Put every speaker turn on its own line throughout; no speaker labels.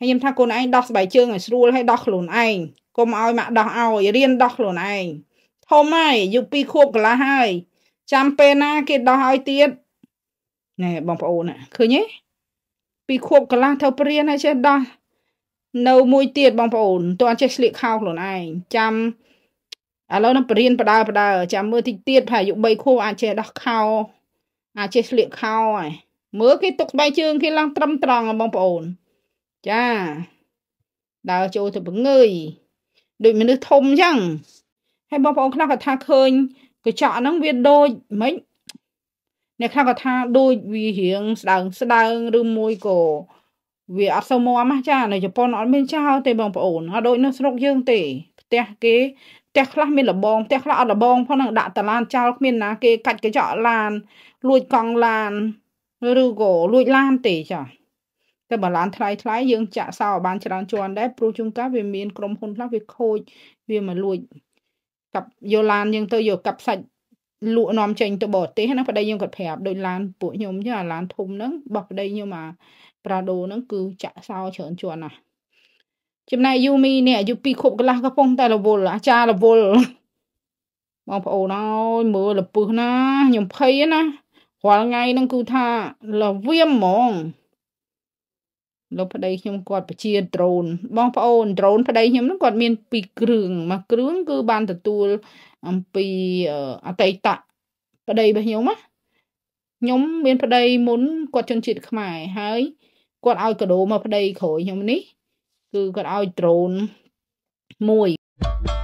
ហើយខ្ញុំថាខ្លួនឯងដោះស្បែកជើងឲ្យស្រួលហើយដោះខ្លួនឯងកុំឲ្យម៉ាក់ដោះឲ្យរៀនដោះខ្លួនឯងធំហើយយុពីខួបកន្លះហើយចាំពេលណាគេដោះឲ្យទៀតណែបងប្អូនឃើញទេពីខួបកន្លះទៅព្រៀនហើយចេះដោះនៅមួយទៀតបងប្អូនតើអត់ចេះស្លៀកខោខ្លួនឯងចាំឥឡូវនឹងបរៀនបដើបដើចាំមើលតិចទៀតប្រហែលអាយុ3ខួបអាចចេះដោះខោ អាចចេះស្លៀកខោហើយមើលគេទុកស្បែកជើងគេឡើងត្រឹមត្រង់បងប្អូនចាដើរចូលទៅបង្ងើយដូចមនុស្សធំអញ្ចឹងហើយបងប្អូនខ្លះក៏ថាឃើញកញ្ចក់ហ្នឹងវាដូចមិនអ្នកខ្លះក៏ថាដូចវារៀងស្ដើងស្ដើងឬមួយក៏វាអត់សូវមមចានៅជប៉ុនអត់មានចោលទេបងប្អូនអត់ដូចនៅស្រុកយើងទេផ្ទះគេផ្ទះខ្លះមានលបងផ្ទះខ្លះអត់លបងផងនឹងដាក់តឡានចោលគ្មានណាគេកាច់កញ្ចក់ឡានលួចកង់ឡានឬក៏លួចឡានទេចាតែបើឡានថ្លៃថ្លៃយើងចាក់សោបានច្រើនជាន់ដែរព្រោះជួនកាលវាមានក្រុមហ៊ុនខ្លះវាខូចវាមកលួចកាប់យកឡានយើងទៅយកកាប់សាច់លក់នាំចេញទៅបរទេសណាប្តីខ្ញុំគាត់ប្រាប់ដូចឡានពួកខ្ញុំចឹងអាឡានធំហ្នឹងបោះប្តីខ្ញុំអាប្រាដូហ្នឹងគឺចាក់សោច្រើនជាន់ណាស់ចំណែកយូមីនេះអាយុ2ខួបកន្លះកំពុងតែរវល់អាចារ្យរវល់បងប្អូនអើយមើលលពឹសណាខ្ញុំភ័យណារាល់ថ្ងៃហ្នឹងគឺថាលវៀមហ្មងលោកប្តីខ្ញុំគាត់បញ្ជាដ្រូនបងប្អូនដ្រូនប្តីខ្ញុំហ្នឹងគាត់មានពីរគ្រឿងមួយគ្រឿងគឺបានទទួលអំពីអតីតប្តីរបស់ខ្ញុំណាខ្ញុំមានប្តីមុនគាត់ជនជាតិខ្មែរហើយគាត់ឲ្យកដោមកប្តីក្រោយខ្ញុំនេះ គឺគាត់ឲ្យដ្រូនមួយ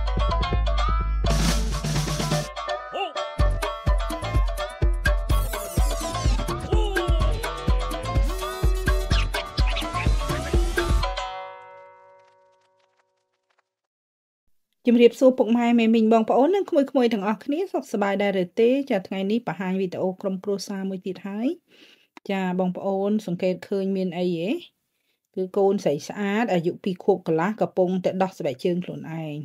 ជំរាបសួរពុកម៉ែមេមីងបងប្អូននិងក្មួយៗទាំងអស់គ្នាសុខសប្បាយដែរឬទេចាថ្ងៃនេះបង្ហាញវីដេអូក្រុមគ្រួសារមួយទៀតហើយចាបងប្អូនសង្កេតឃើញមានអីហ៎គឺកូនស្រីស្អាតអាយុ2ខួបកន្លះកំពុងតែដោះស្បែកជើងខ្លួនឯង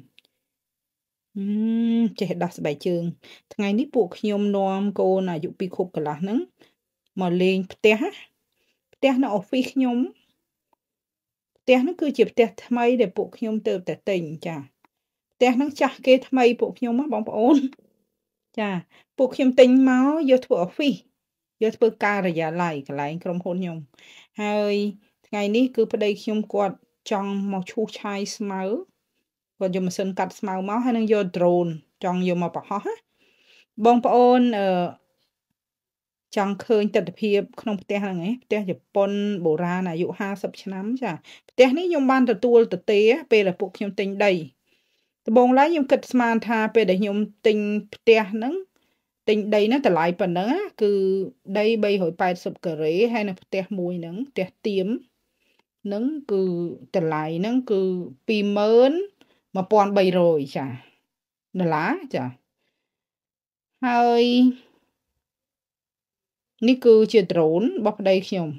អឺចេះដោះស្បែកជើង ថ្ងៃនេះពួកខ្ញុំនាំកូនអាយុ2ខួបកន្លះហ្នឹងមកលេងផ្ទះផ្ទះនៅអอฟហ្វិសខ្ញុំផ្ទះហ្នឹងគឺជាផ្ទះថ្មីដែលពួកខ្ញុំទៅតែទិញចា៎ផ្ទះហ្នឹងចាស់គេថ្មីពួកខ្ញុំបងប្អូនចាពួកខ្ញុំទិញមកយកធ្វើ office យកធ្វើការិយាល័យកន្លែង ក្រុមហ៊ុនខ្ញុំហើយថ្ងៃនេះគឺប្តីខ្ញុំគាត់ចង់មកឈូសឆាយស្មៅគាត់យកម៉ាស៊ីនកាត់ស្មៅមកហើយនឹងយក drone ចង់យកមកបរហោះណាបងប្អូនអឺចង់ឃើញទស្សនភាពក្នុងផ្ទះហ្នឹងឯងផ្ទះជប៉ុនបុរាណអាយុ50ឆ្នាំចាផ្ទះនេះខ្ញុំបានទទួលទទេពេលដែលពួកខ្ញុំទិញដីដំបូងឡើយខ្ញុំគិតស្មានថាពេលដែលខ្ញុំទិញផ្ទះហ្នឹងទិញដីហ្នឹងតម្លៃប៉ុណ្ណឹងគឺដី380ការ៉េហើយនៅផ្ទះមួយហ្នឹងផ្ទះទៀមហ្នឹងគឺតម្លៃហ្នឹងគឺ20,000 1300ចាដុល្លារចាហើយនេះគឺជា drone របស់ប្តីខ្ញុំ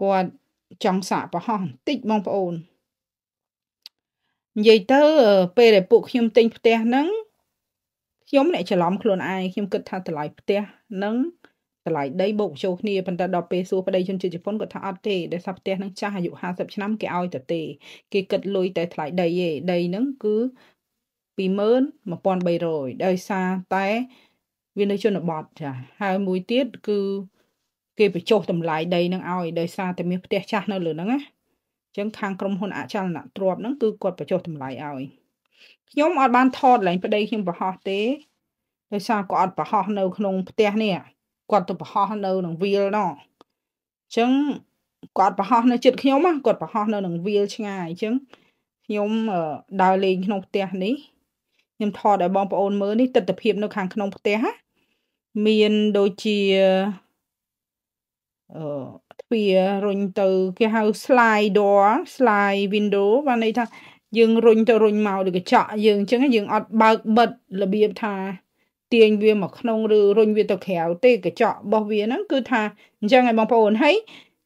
គាត់ចង់សាកប្រហោះបន្តិចបងប្អូននិយាយទៅពេលដែលពួកខ្ញុំទិញផ្ទះហ្នឹងខ្ញុំអ្នកច្រឡំខ្លួនឯងខ្ញុំគិត ថាតម្លៃផ្ទះនឹងតម្លៃដីបូកចូលគ្នាប៉ុន្តែដល់ពេលសួរប្តីជនជាតិជប៉ុនគាត់ថាអត់ទេដោយសារផ្ទះនឹងចាស់អាយុ50ឆ្នាំគេឲ្យទៅទេ គេគិតលុយតែថ្លៃដីឯងដីនឹងគឺ20000 1300ដោយសារតែវានៅជនបទចាហើយមួយទៀតគឺគេបញ្ចុះតម្លៃដីនឹងឲ្យដោយសារតែមានផ្ទះចាស់នៅលើហ្នឹងណាចឹងខាងក្រុមហ៊ុនអចលនទ្រព្យហ្នឹងគឺគាត់បញ្ចុះតម្លៃឲ្យខ្ញុំអត់បាន ថតឡើងប្តីខ្ញុំប្រហោះទេដោយសារគាត់អត់ប្រហោះនៅ ក្នុងផ្ទះនេះគាត់ទៅប្រហោះនៅនឹងវាលណោះចឹងគាត់ប្រហោះនៅចិត្តខ្ញុំគាត់ប្រហោះនៅនឹងវាលឆ្ងាយចឹងខ្ញុំដើរលេងក្នុងផ្ទះនេះខ្ញុំថតឲ្យបងប្អូនមើលនេះទស្សនវិជ្ជានៅខាងក្នុងផ្ទះមានដូចជាអឺវារុញទៅគេហៅ slide door slide window បានន័យថាយើងរុញទៅរុញមកដូចកញ្ចក់យើងអញ្ចឹងយើងអត់បើកបិទរបៀបថាទាញវាមកក្នុងឬរុញវាទៅក្រៅទេកញ្ចក់របស់វាហ្នឹងគឺថាអញ្ចឹងឯងបងប្អូនហើយ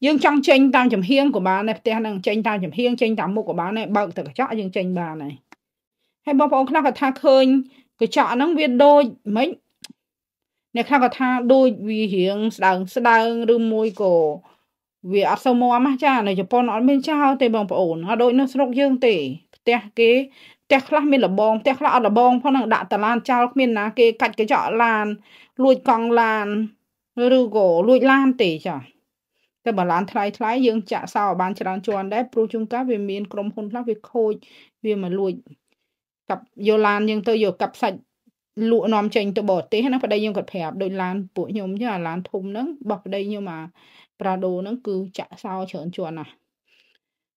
យើងចង់ចេញតាមចំហៀងក៏បានដែរផ្ទះហ្នឹងចេញតាមចំហៀងចេញតាមមុខក៏បានដែរបើកទៅកញ្ចក់យើងចេញបានហើយហើយបងប្អូនខ្លះក៏ថាឃើញកញ្ចក់ហ្នឹងវាដូចមិនអ្នកខ្លះក៏ថាដូចវារៀងស្ដើងស្ដើងឬមួយក៏វាអត់សូវមាំណាចានៅជប៉ុនអត់មានចោលទេបងប្អូនអត់ដូចនៅស្រុកយើងទេផ្ទះគេផ្ទះខ្លះមានលបងផ្ទះខ្លះអត់លបងផងនឹងដាក់តឡានចោលគ្មានណាគេកាច់កញ្ចក់ឡានលួចកង់ឡានឬក៏លួចឡានទេចាតែបើឡានថ្លៃថ្លៃយើងចាក់សោបានច្រើនជាន់ដែរព្រោះជួនកាលវាមានក្រុមហ៊ុនខ្លះវាខូចវាមកលួចកាប់យកឡានយើងទៅយកកាប់សាច់លក់នាំចេញទៅបរទេសណាប្តីខ្ញុំគាត់ប្រាប់ដូចឡានពួកខ្ញុំចឹងអាឡានធំហ្នឹងរបស់ប្តីខ្ញុំអា Prado ហ្នឹងគឺចាក់សោច្រើនជាន់ណាស់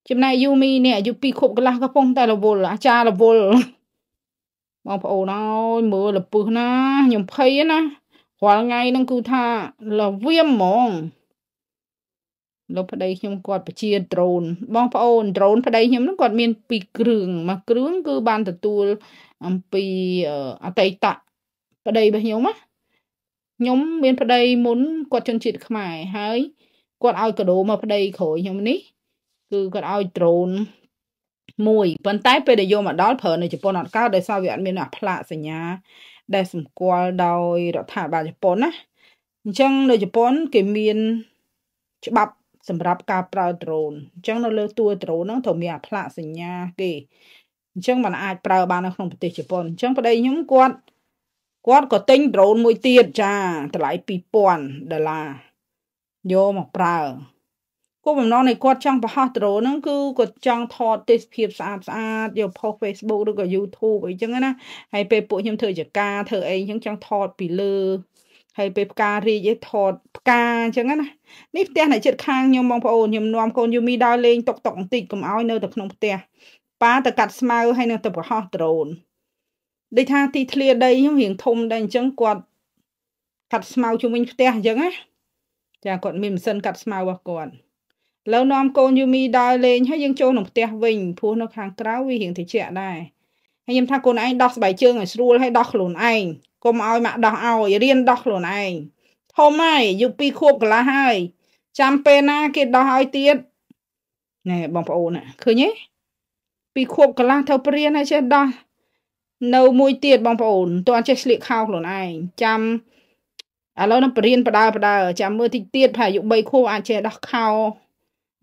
ចំណែក Yumi នេះអាយុ2ខួបកន្លះកំពុងតែរវល់អាចារ្យរវល់បងប្អូនអើយមើលលពឹសណាខ្ញុំភ័យណារាល់ថ្ងៃហ្នឹងគឺថាលវៀមហ្មងលោកប្តីខ្ញុំគាត់បញ្ជាដ្រូន បងប្អូនដ្រូនប្តីខ្ញុំហ្នឹងគាត់មានពីរគ្រឿងមួយគ្រឿងគឺបានទទួលអំពីអតីតប្តីរបស់ខ្ញុំណាខ្ញុំមានប្តីមុនគាត់ជនជាតិខ្មែរហើយគាត់ឲ្យកាដូមកប្តីក្រួយខ្ញុំនេះ គឺគាត់ឲ្យ drone មួយប៉ុន្តែពេលដែលយកមកដល់ប្រើនៅជប៉ុនអត់កើតដោយសារវាអត់មានអាផ្លាកសញ្ញា ដែលសម្គាល់ដោយរដ្ឋាភិបាលជប៉ុនណាអញ្ចឹងនៅជប៉ុន គេមានច្បាប់ សម្រាប់ការប្រើ drone អញ្ចឹងនៅលើតួ drone ហ្នឹងត្រូវមានអាផ្លាកសញ្ញាគេអញ្ចឹងมันអាចប្រើបាននៅក្នុងប្រទេសជប៉ុនអញ្ចឹងប្តីខ្ញុំគាត់គាត់ក៏ទិញ drone មួយទៀតចាតម្លៃ2000ដុល្លារយកមកប្រើគោលបំណងនៃគាត់ចង់បង្ហោះដ្រូហ្នឹងគឺគាត់ចង់ថតទេសភាពស្អាតស្អាតយកផុស Facebook ឬក៏ YouTube អីចឹងណាហើយពេលពួកខ្ញុំធ្វើចការធ្វើអីចឹងចង់ថតពីលើហើយពេលផ្ការីកឯថតផ្កាអញ្ចឹងណានេះផ្ទះនៅជិតខាងខ្ញុំបងប្អូនខ្ញុំនាំកូនយូមីដើរលេងតុកតុកបន្តិចកុំឲ្យនៅតែក្នុងផ្ទះប៉ាទៅកាត់ស្មៅហើយនៅទៅប្រហោះដ្រូនដូចថាទីធ្លាដីខ្ញុំរៀងធំដែរអញ្ចឹងគាត់កាត់ស្មៅជុំវិញផ្ទះអញ្ចឹងណាចាគាត់មានម៉ាស៊ីនកាត់ស្មៅរបស់គាត់ឥឡូវនាំ កូនយូមីដើរលេងហើយយើងចូលក្នុងផ្ទះវិញព្រោះនៅខាងក្រៅវារៀងត្រជាក់ដែរហើយខ្ញុំថាកូនឯងដោះស្បែកជើងឲ្យស្រួលហើយដោះខ្លួនឯងកុំឲ្យម៉ាក់ដោះឲ្យរៀនដោះខ្លួនឯងធំហើយយុគពីរខួបកន្លះហើយចាំពេលណាគេដោះឲ្យទៀតណែបងប្អូនឃើញទេពីខួបកន្លះទៅព្រៀនហើយចេះដោះនៅមួយទៀតបងប្អូនតើចេះស្លៀកខោខ្លួនឯងចាំឥឡូវនឹងបរៀនបដើបដើចាំមើលតិចទៀតប្រហែលអាយុ3ខួបអាចចេះដោះខោ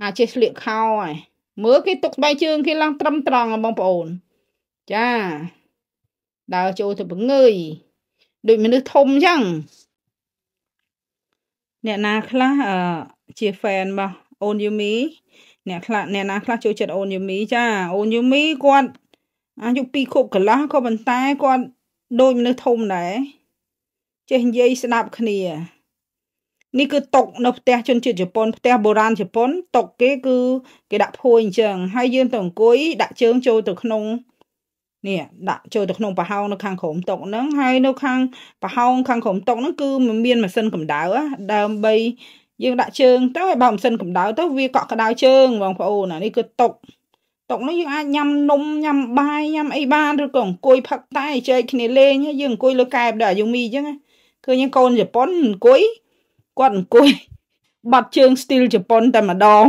អាចចេះស្លៀកខោហើយមើលគេទុកស្បែកជើងគេឡើងត្រឹមត្រង់បងប្អូនចា ដើរចូលទៅបង្ងើយដូចមនុស្សធំអញ្ចឹងអ្នកណាខ្លះអឺជា fan របស់អូនយូមី អ្នកខ្លះអ្នកណាខ្លះចូលចិត្តអូនយូមីចា អូនយូមីគាត់អាយុ2ខួបកន្លះក៏ប៉ុន្តែគាត់ដូចមនុស្សធំដែរចេះនិយាយស្ដាប់គ្នានេះគឺຕົកនៅផ្ទះជនជាតិជប៉ុនផ្ទះបុរាណជប៉ុនຕົកគេគឺ គេដាក់ភួយអញ្ចឹងហើយយើងទៅអង្គុយដាក់ជើងចូលទៅក្នុងនេះដាក់ចូលទៅក្នុងប្រហោងនៅខាងក្រោមតុកហ្នឹងហើយនៅ ខាងប្រហោងខាងក្រោមតុកហ្នឹងគឺមានម៉ាស៊ីនកម្ដៅដើម្បីយើងដាក់ជើងទៅឲ្យបើម៉ាស៊ីនកម្ដៅទៅវាកក់ក្ដៅជើងបងប្អូនអានេះគឺតុកតុកហ្នឹងយើងអាចញ៉ាំនំញ៉ាំបាយញ៉ាំអីបានឬក៏អង្គុយផឹកតែចែកគ្នាលេងយើងអង្គុយលើកែបដែរយើងមីអញ្ចឹងណាឃើញកូនជប៉ុនអង្គុយគាត់អង្គុយបាត់ជើងស្ទីលជប៉ុនតែម្ដង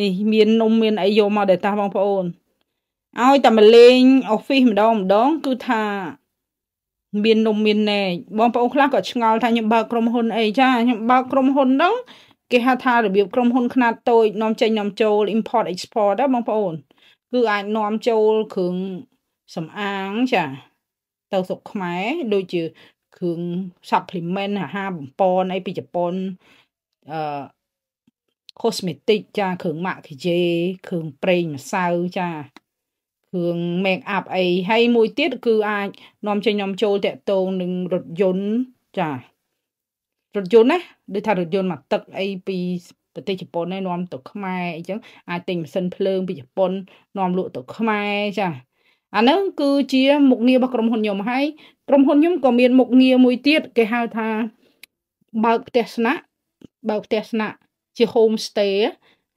នេះមាននំមានអីយកមកដែរតាបងប្អូនឲ្យតែមកលេងអូហ្វីសម្ដងម្ដង គឺថា មាននំមានណែបងប្អូនខ្លះក៏ឆ្ងល់ថាខ្ញុំបើកក្រុមហ៊ុនអីចាខ្ញុំបើកក្រុមហ៊ុនហ្នឹងគេហៅថារបៀបក្រុមហ៊ុនខ្នាតតូចនាំចេញនាំចូល import export ដែរបងប្អូន គឺអាចនាំចូលគ្រឿងសម្អាងចា ទៅស្រុកខ្មែរដូចជាគ្រឿង supplement អាហារបំពន់អីពីជប៉ុនអឺ cosmetic ចាគ្រឿង maquillage គ្រឿងប្រេងម្សៅចាគ្រឿង make up អីហើយមួយទៀតគឺអាចនាំចេញនាំចូលតាក់ទងនឹងរថយន្តចារថយន្តណាដូចថារថយន្តមកទឹកអីពីប្រទេសជប៉ុនឯងនាំទៅខ្មែរអញ្ចឹងអាចទិញម៉ាស៊ីនភ្លើងពីជប៉ុននាំលក់ទៅខ្មែរចាអានឹងគឺជា មុខងាររបស់ក្រុមហ៊ុនខ្ញុំហើយក្រុមហ៊ុនខ្ញុំក៏មាន មុខងារមួយទៀតគេហៅថាបើកផ្ទះស្នាក់បើកផ្ទះស្នាក់ជា home stay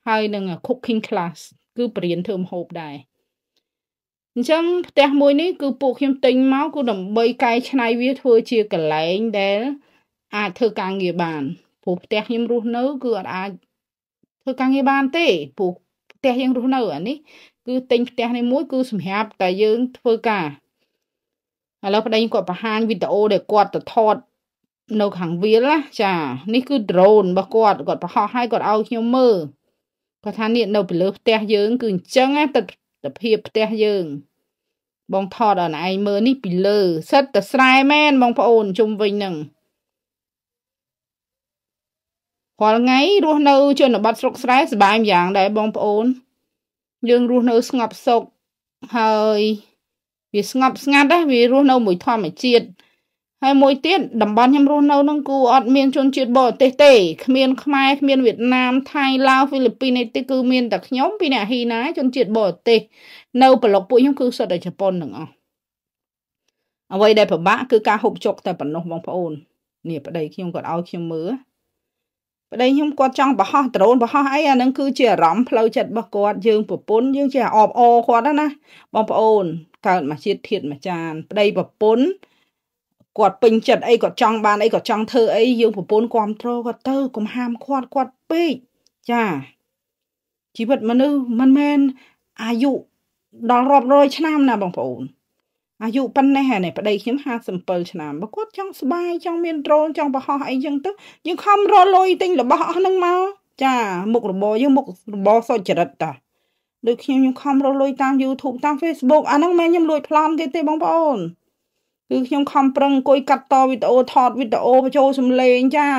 ហើយនឹង cooking class គឺបរៀនធ្វើម្ហូបដែរអញ្ចឹង ផ្ទះមួយនេះគឺពួកខ្ញុំទិញមកគឺដើម្បីកែច្នៃវាធ្វើជាកន្លែងដែល អាចធ្វើការងារបានព្រោះផ្ទះខ្ញុំរស់នៅគឺអត់អាចធ្វើការងារបានទេព្រោះផ្ទះយើងរស់នៅអានេះ គឺទិញផ្ទះនេះមួយ គឺសម្រាប់តែយើងធ្វើការឥឡូវប្តីគាត់បង្ហាញវីដេអូដែលគាត់ទៅថតនៅខាងវាលណាចានេះគឺ drone របស់គាត់គាត់បង្ហោះឲ្យគាត់ឲ្យខ្ញុំមើលគាត់ថានេះនៅពីលើផ្ទះយើង គឺអញ្ចឹងណាទិដ្ឋភាពផ្ទះយើង បងថតដល់ឯងមើលនេះពីលើ សិតតែស្រែមែនបងប្អូនជុំវិញនឹងរាល់ថ្ងៃរស់នៅ ជនបទស្រុកស្រែសบายយ៉ាងដែរបងប្អូន យើងរស់នៅស្ងប់សុខហើយវាស្ងប់ស្ងាត់ណាស់វារស់នៅមួយធម្មជាតិហើយមួយទៀតតំបន់ខ្ញុំរស់នៅនឹងគូអត់មានជនជាតិបរទេសទេគ្មានខ្មែរគ្មានវៀតណាមថៃឡាវហ្វីលីពីនអីទេគឺមានតែខ្ញុំពីអ្នកហ៊ីណាជនជាតិបរទេសនៅប្លុកពួកខ្ញុំគឺសុទ្ធតែជប៉ុនទាំងអស់អ្វីដែលពិបាកគឺការហូបចុកតែប៉ុណ្ណោះបងប្អូននេះប្តី ខ្ញុំគាត់ឲ្យខ្ញុំមើលប្តីខ្ញុំគាត់ចង់បរោះដ្រូនបរោះអីអានឹងគឺជាអារម្មណ៍ផ្លូវចិត្តរបស់គាត់យើងប្រពន្ធយើងជាអបអរគាត់ណាបងប្អូនកើតមកជាតិធាតមកចាន ប្តីប្រពន្ធគាត់ពេញចិត្តអីគាត់ចង់បានអីគាត់ចង់ធ្វើអីយើងប្រពន្ធគ្រប់គ្រងគាត់ទៅកុំហាមឃាត់គាត់ពេកចាជីវិតមនុស្សមិនមែនអាយុដល់រាប់រយ ឆ្នាំណាបងប្អូនអាយុប៉ុណ្ណេះហ្នឹងប្តីខ្ញុំ57ឆ្នាំបើគាត់ចង់ស្បាយចង់មានដ្រូនចង់បរោះអីចឹងទៅយើងខំរលុយទិញរបស់អស់ហ្នឹងមកចាមុខរបរយើងមុខរបរសុចរិតតាដូចខ្ញុំខ្ញុំខំរកលុយតាម YouTube តាម Facebook អាហ្នឹងមិនខ្ញុំលួចប្លន់គេទេបងប្អូនគឺខ្ញុំខំប្រឹងអង្គុយកាត់តវីដេអូថតវីដេអូបញ្ចូលសំឡេងចា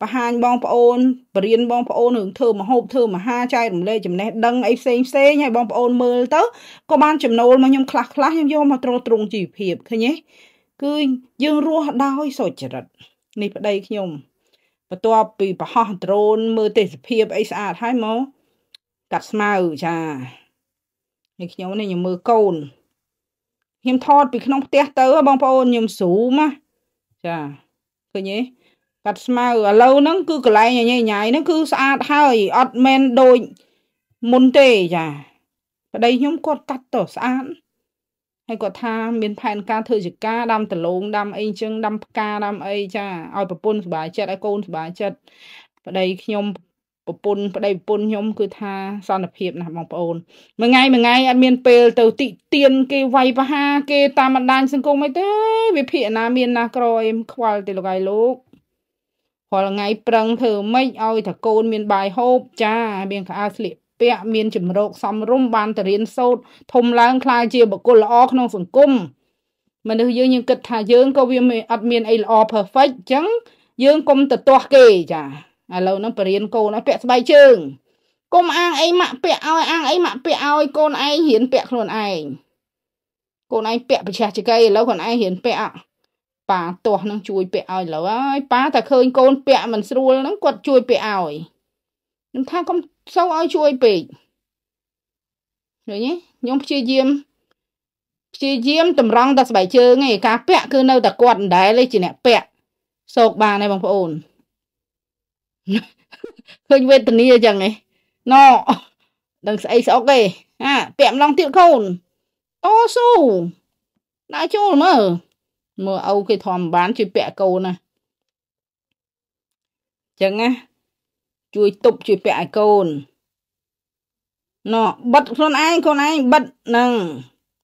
បង្ហាញបងប្អូនបរៀនបងប្អូនរឿងធ្វើមហូបធ្វើមហាចែករំលែកចំណេះដឹងអីផ្សេងផ្សេងឲ្យបងប្អូនមើលទៅក៏បានចំណូលមកខ្ញុំខ្លះខ្លះខ្ញុំយកមកទ្រទ្រង់ជីវភាពឃើញទេគឺយើងរស់ដោយសុចរិតនេះប្តីខ្ញុំបន្ទាប់ពីបរោះដ្រូនមើលទេសភាពអីស្អាតហើយមកកាត់ស្មៅចាហើយខ្ញុំនេះខ្ញុំមើលកូនខ្ញុំថតពីក្នុងផ្ទះទៅបងប្អូនខ្ញុំស្រូមចាឃើញទេកាត់ស្មៅឥឡូវហ្នឹង គឺកន្លែងញ៉ៃញ៉ៃហ្នឹងគឺស្អាតហើយអត់មែនដូចមុនទេចា ប្តីខ្ញុំគាត់កាត់ទៅស្អាតហើយគាត់ថាមានផែនការធ្វើជាការដាំដលងដាំអីចឹងដាំផ្កាដាំអីចាឲ្យប្រពន្ធសុបាយចិត្តឲ្យកូនសុបាយចិត្តប្តីខ្ញុំប្រពន្ធប្តីប្រពន្ធខ្ញុំគឺថាសន្តិភាពណាស់បងប្អូនមួយថ្ងៃមួយថ្ងៃអត់មានពេលទៅតិទៀនគេវាយប្រហារគេតាមបណ្ដាញសង្គមអីទេវាភាកណាមានណាក្រអីខ្វល់ទេលោកឯងលោករាល់ថ្ងៃប្រឹងធ្វើម៉េចឲ្យតែកូន មានបាយហូបចា មានខោអាវស្លៀកពាក់មានជំរកសំរុំបានតរៀនសូត្រធំឡើងខ្លាយជាបុគ្គលល្អក្នុងសង្គមមនុស្សយើងយើងគិតថាយើងក៏វាអត់មានអីល្អ perfect អញ្ចឹងយើងកុំទៅទាស់គេចាឥឡូវហ្នឹងបរៀនកូនឲ្យពាក់ស្បែកជើងកុំអាងអីម៉ាក់ពាក់ឲ្យអាងអីម៉ាក់ពាក់ឲ្យកូនឯងរៀនពាក់ខ្លួនឯងកូនឯងពាក់ប្រឆាចចកីឥឡូវខ្លួនឯងរៀនពាក់ប៉ាទាស់នឹងជួយពាក់ឲ្យឥឡូវហើយប៉ាតែឃើញ កូនពាក់មិនស្រួលហ្នឹងគាត់ជួយពាក់ឲ្យខ្ញុំថាកុំសូវឲ្យជួយពេកឃើញទេខ្ញុំព្យាយាមព្យាយាមតម្រង់តែស្បែកជើងឯងការពាក់គឺនៅតែគាត់ដដែលឯងជាអ្នក ពាក់សោកបានឯងបងប្អូនឃើញវេទនាអញ្ចឹងឯងណោដឹងស្អីស្អុកទេអាពាក់ម្ឡងទៀតខូនតស៊ូដាក់ចូលមើលមើលអូវគេធំបានជួយពាក់កូនណាចឹងណាជួយទប់ជួយពាក់ឲ្យកូនណោះបិទខ្លួនឯងខ្លួនឯងបិទនឹង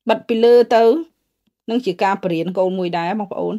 បិទពីលើទៅ នឹងជាការបរៀនកូនមួយដែរបងប្អូន